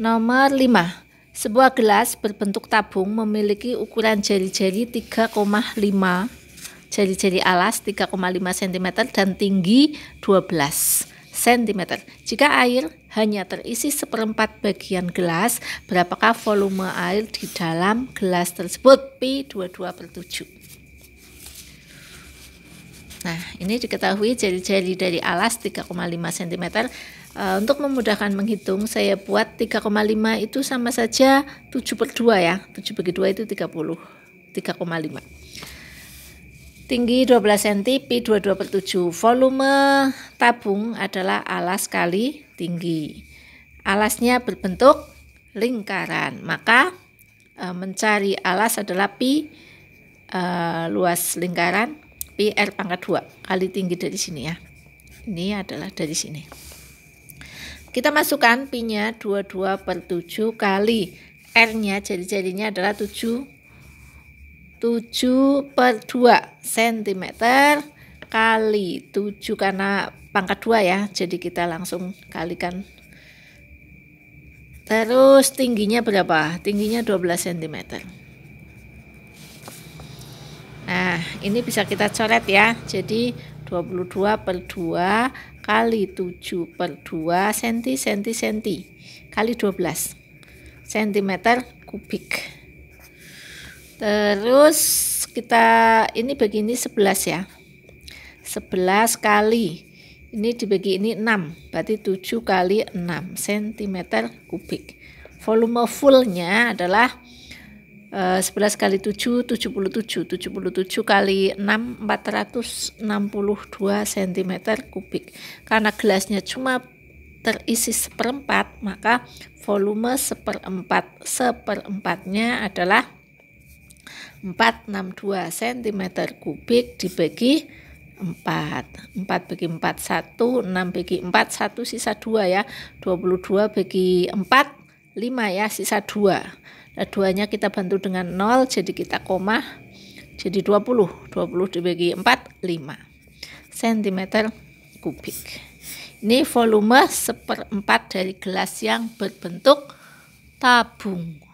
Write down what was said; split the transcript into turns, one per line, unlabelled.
Nomor 5. Sebuah gelas berbentuk tabung memiliki ukuran jari-jari 3,5 jari-jari alas 3,5 cm dan tinggi 12 cm. Jika air hanya terisi seperempat bagian gelas, berapakah volume air di dalam gelas tersebut? P22 per 7. Nah, ini diketahui jari-jari dari alas 3,5 cm. Uh, untuk memudahkan menghitung, saya buat 3,5 itu sama saja 7 per 2 ya. 7 bagi 2 itu 30, 3,5. Tinggi 12 cm, P 22 per 7. Volume tabung adalah alas kali tinggi. Alasnya berbentuk lingkaran, maka e, mencari alas adalah pi e, luas lingkaran pi r pangkat 2 kali tinggi dari sini ya ini adalah dari sini kita masukkan pi nya 22 per 7 kali r nya jadi jadinya adalah 7 7 per 2 cm kali 7 karena pangkat 2 ya jadi kita langsung kalikan terus tingginya berapa tingginya 12 cm Nah ini bisa kita coret ya Jadi 22 per 2 kali 7 per 2 senti senti senti kali 12 cm kubik terus kita ini begini 11 ya 11 kali ini dibagi ini 6 berarti 7 kali 6 cm kubik volume fullnya adalah 11 eh, kali 7 77 77 kali 6 462 cm kubik karena gelasnya cuma terisi seperempat maka volume seperempat seperempatnya adalah 462 cm kubik dibagi 4 4 bagi 4 1 6 bagi 4 1 sisa 2 ya 22 bagi 4 5 ya sisa 2 Nah, duanya kita bantu dengan 0, jadi kita koma. Jadi 20. 20 dibagi 4, 5 cm kubik. Ini volume seperempat dari gelas yang berbentuk tabung.